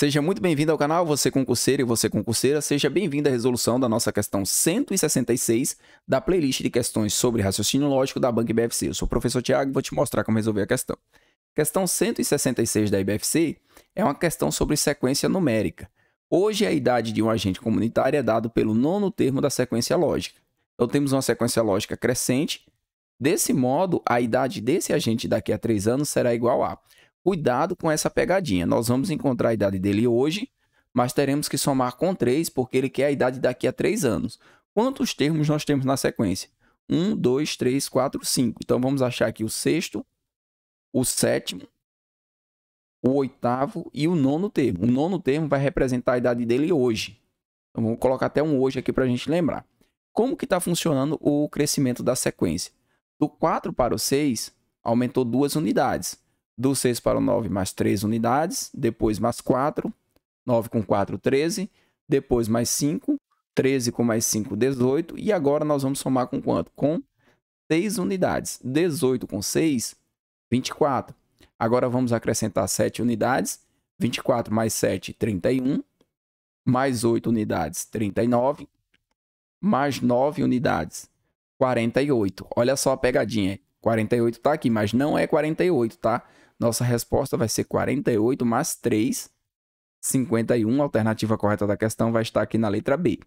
Seja muito bem-vindo ao canal, você concurseiro e você concurseira. Seja bem-vindo à resolução da nossa questão 166 da playlist de questões sobre raciocínio lógico da Banca IBFC. Eu sou o professor Tiago e vou te mostrar como resolver a questão. Questão 166 da IBFC é uma questão sobre sequência numérica. Hoje, a idade de um agente comunitário é dado pelo nono termo da sequência lógica. Então, temos uma sequência lógica crescente. Desse modo, a idade desse agente daqui a três anos será igual a Cuidado com essa pegadinha. Nós vamos encontrar a idade dele hoje, mas teremos que somar com 3, porque ele quer a idade daqui a 3 anos. Quantos termos nós temos na sequência? 1, 2, 3, 4, 5. Então vamos achar aqui o sexto, o sétimo, o oitavo e o nono termo. O nono termo vai representar a idade dele hoje. Então vamos colocar até um hoje aqui para a gente lembrar. Como que está funcionando o crescimento da sequência? Do 4 para o 6, aumentou duas unidades do 6 para o 9, mais 3 unidades, depois mais 4, 9 com 4, 13, depois mais 5, 13 com mais 5, 18, e agora nós vamos somar com quanto? Com 6 unidades, 18 com 6, 24. Agora vamos acrescentar 7 unidades, 24 mais 7, 31, mais 8 unidades, 39, mais 9 unidades, 48. Olha só a pegadinha, 48 está aqui, mas não é 48, tá? Nossa resposta vai ser 48 mais 3, 51. A alternativa correta da questão vai estar aqui na letra B.